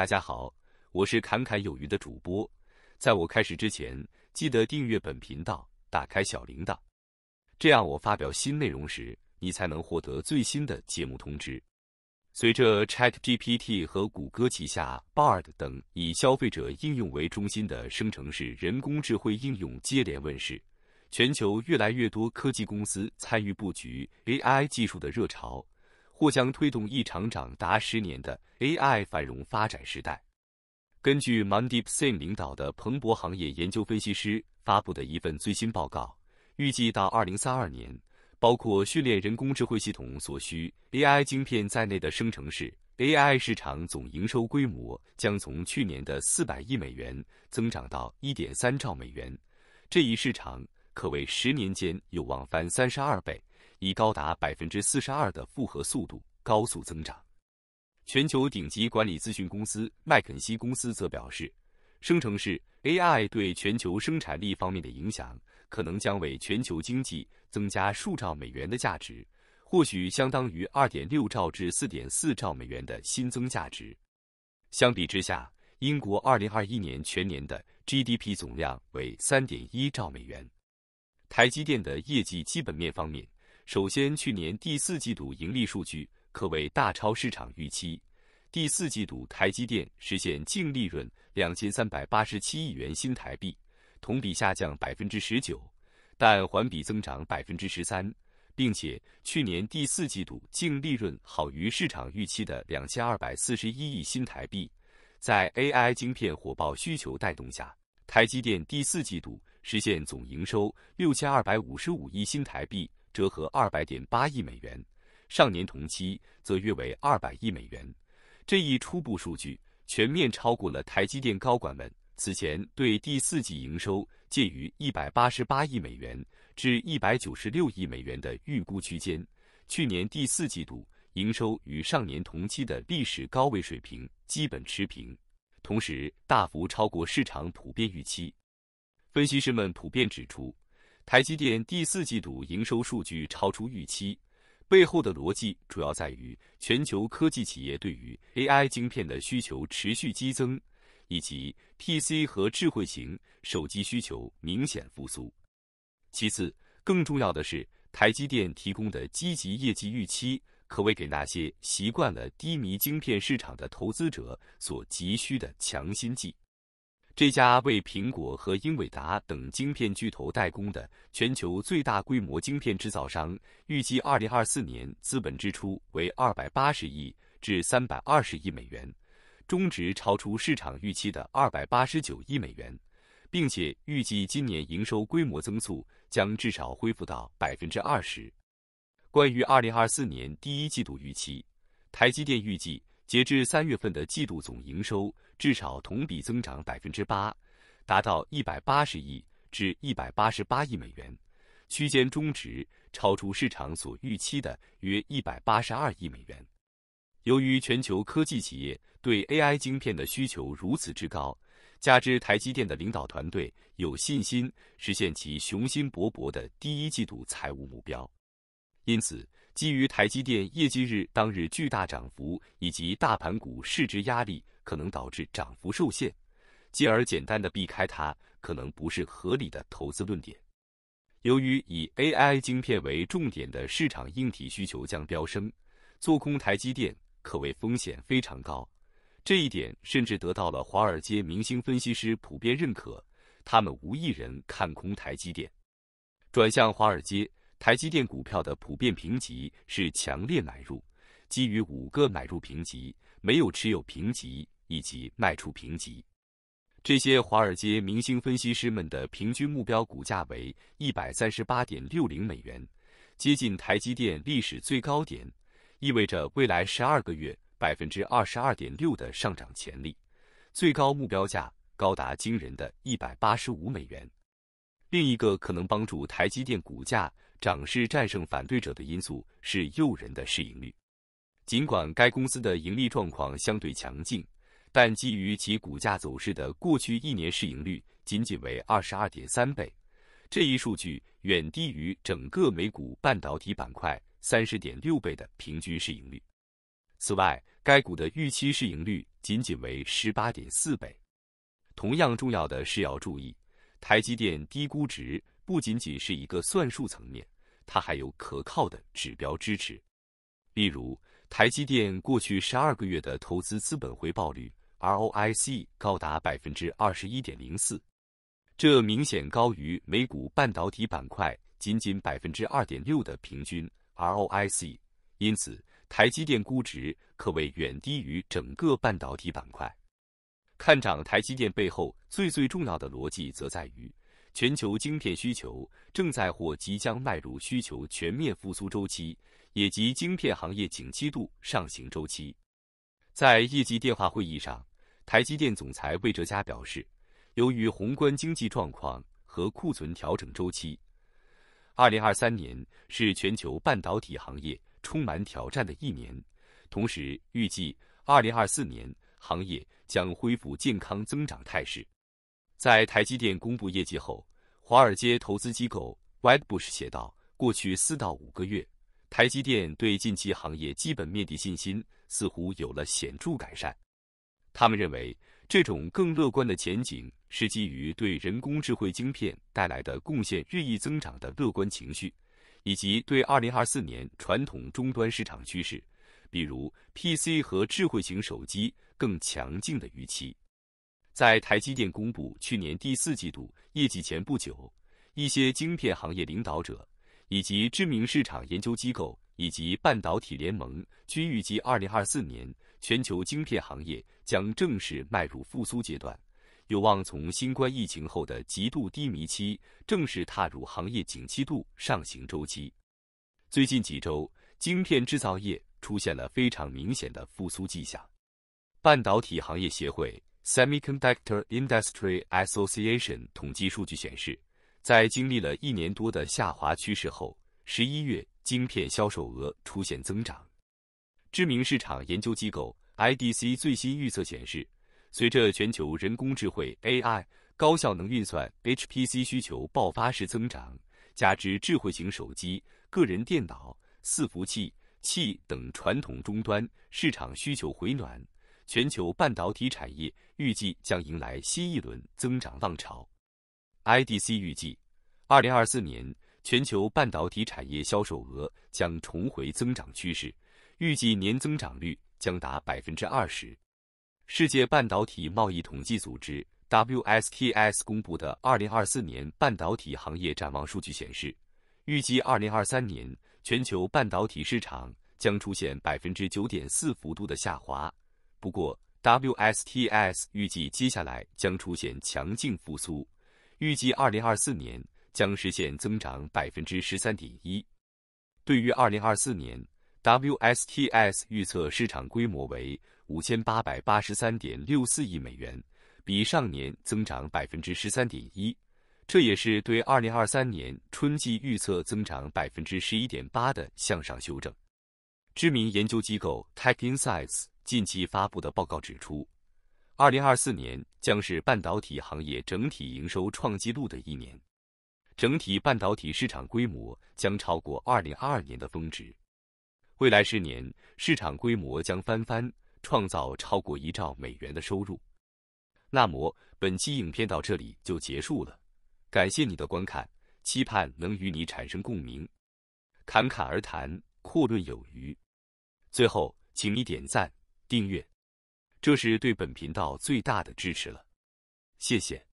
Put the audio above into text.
大家好，我是侃侃有余的主播。在我开始之前，记得订阅本频道，打开小铃铛，这样我发表新内容时，你才能获得最新的节目通知。随着 Chat GPT 和谷歌旗下 Bard 等以消费者应用为中心的生成式人工智能应用接连问世，全球越来越多科技公司参与布局 AI 技术的热潮。或将推动一场长达十年的 AI 繁荣发展时代。根据 m a n d e p s e x 领导的彭博行业研究分析师发布的一份最新报告，预计到二零三二年，包括训练人工智慧系统所需 AI 晶片在内的生成式 AI 市场总营收规模将从去年的四百亿美元增长到一点三兆美元。这一市场可谓十年间有望翻三十二倍。以高达百分之四十二的复合速度高速增长。全球顶级管理咨询公司麦肯锡公司则表示，生成式 AI 对全球生产力方面的影响，可能将为全球经济增加数兆美元的价值，或许相当于二点六兆至四点四兆美元的新增价值。相比之下，英国二零二一年全年的 GDP 总量为三点一兆美元。台积电的业绩基本面方面。首先，去年第四季度盈利数据可谓大超市场预期。第四季度台积电实现净利润两千三百八十七亿元新台币，同比下降百分之十九，但环比增长百分之十三，并且去年第四季度净利润好于市场预期的两千二百四十一亿新台币。在 AI 晶片火爆需求带动下，台积电第四季度实现总营收六千二百五十五亿新台币。折合二百点八亿美元，上年同期则约为二百亿美元。这一初步数据全面超过了台积电高管们此前对第四季营收介于一百八十八亿美元至一百九十六亿美元的预估区间。去年第四季度营收与上年同期的历史高位水平基本持平，同时大幅超过市场普遍预期。分析师们普遍指出。台积电第四季度营收数据超出预期，背后的逻辑主要在于全球科技企业对于 AI 晶片的需求持续激增，以及 PC 和智慧型手机需求明显复苏。其次，更重要的是，台积电提供的积极业绩预期，可谓给那些习惯了低迷晶片市场的投资者所急需的强心剂。这家为苹果和英伟达等晶片巨头代工的全球最大规模晶片制造商，预计二零二四年资本支出为二百八十亿至三百二十亿美元，中值超出市场预期的二百八十九亿美元，并且预计今年营收规模增速将至少恢复到百分之二十。关于二零二四年第一季度预期，台积电预计截至三月份的季度总营收。至少同比增长百分之八，达到一百八十亿至一百八十八亿美元区间中值，超出市场所预期的约一百八十二亿美元。由于全球科技企业对 AI 晶片的需求如此之高，加之台积电的领导团队有信心实现其雄心勃勃的第一季度财务目标，因此基于台积电业绩日当日巨大涨幅以及大盘股市值压力。可能导致涨幅受限，继而简单的避开它，可能不是合理的投资论点。由于以 AI 晶片为重点的市场硬体需求将飙升，做空台积电可谓风险非常高。这一点甚至得到了华尔街明星分析师普遍认可，他们无一人看空台积电。转向华尔街，台积电股票的普遍评级是强烈买入，基于五个买入评级，没有持有评级。以及卖出评级，这些华尔街明星分析师们的平均目标股价为一百三十八点六零美元，接近台积电历史最高点，意味着未来十二个月百分之二十二点六的上涨潜力，最高目标价高达惊人的一百八十五美元。另一个可能帮助台积电股价涨势战胜反对者的因素是诱人的市盈率，尽管该公司的盈利状况相对强劲。但基于其股价走势的过去一年市盈率，仅仅为二十二点三倍，这一数据远低于整个美股半导体板块三十点六倍的平均市盈率。此外，该股的预期市盈率仅仅为十八点四倍。同样重要的是要注意，台积电低估值不仅仅是一个算术层面，它还有可靠的指标支持，例如台积电过去十二个月的投资资本回报率。ROIC 高达百分之二十一点零四，这明显高于美股半导体板块仅仅百分之二点六的平均 ROIC，因此台积电估值可谓远低于整个半导体板块。看涨台积电背后最最重要的逻辑，则在于全球晶片需求正在或即将迈入需求全面复苏周期，也即晶片行业景气度上行周期。在业绩电话会议上。台积电总裁魏哲嘉表示，由于宏观经济状况和库存调整周期，二零二三年是全球半导体行业充满挑战的一年。同时，预计二零二四年行业将恢复健康增长态势。在台积电公布业绩后，华尔街投资机构 w h i t e b u s h 写道：“过去四到五个月，台积电对近期行业基本面的信心似乎有了显著改善。”他们认为，这种更乐观的前景是基于对人工智慧晶片带来的贡献日益增长的乐观情绪，以及对二零二四年传统终端市场趋势，比如 PC 和智慧型手机更强劲的预期。在台积电公布去年第四季度业绩前不久，一些晶片行业领导者、以及知名市场研究机构以及半导体联盟均预计二零二四年。全球晶片行业将正式迈入复苏阶段，有望从新冠疫情后的极度低迷期正式踏入行业景气度上行周期。最近几周，晶片制造业出现了非常明显的复苏迹象。半导体行业协会 （Semiconductor Industry Association） 统计数据显示，在经历了一年多的下滑趋势后，十一月晶片销售额出现增长。知名市场研究机构 IDC 最新预测显示，随着全球人工智慧 AI 高效能运算 HPC 需求爆发式增长，加之智慧型手机、个人电脑、伺服器器等传统终端市场需求回暖，全球半导体产业预计将迎来新一轮增长浪潮。IDC 预计，二零二四年全球半导体产业销售额将重回增长趋势。预计年增长率将达百分之二十。世界半导体贸易统计组织 （WSTS） 公布的2024年半导体行业展望数据显示，预计2023年全球半导体市场将出现百分之九点四幅度的下滑。不过，WSTS 预计接下来将出现强劲复苏，预计2024年将实现增长百分之十三点一。对于2024年。WSTS 预测市场规模为五千八百八十三点六四亿美元，比上年增长百分之十三点一，这也是对二零二三年春季预测增长百分之十一点八的向上修正。知名研究机构 TechInsights 近期发布的报告指出，二零二四年将是半导体行业整体营收创纪录的一年，整体半导体市场规模将超过二零二二年的峰值。未来十年，市场规模将翻番，创造超过一兆美元的收入。那么，本期影片到这里就结束了，感谢你的观看，期盼能与你产生共鸣。侃侃而谈，阔论有余。最后，请你点赞、订阅，这是对本频道最大的支持了。谢谢。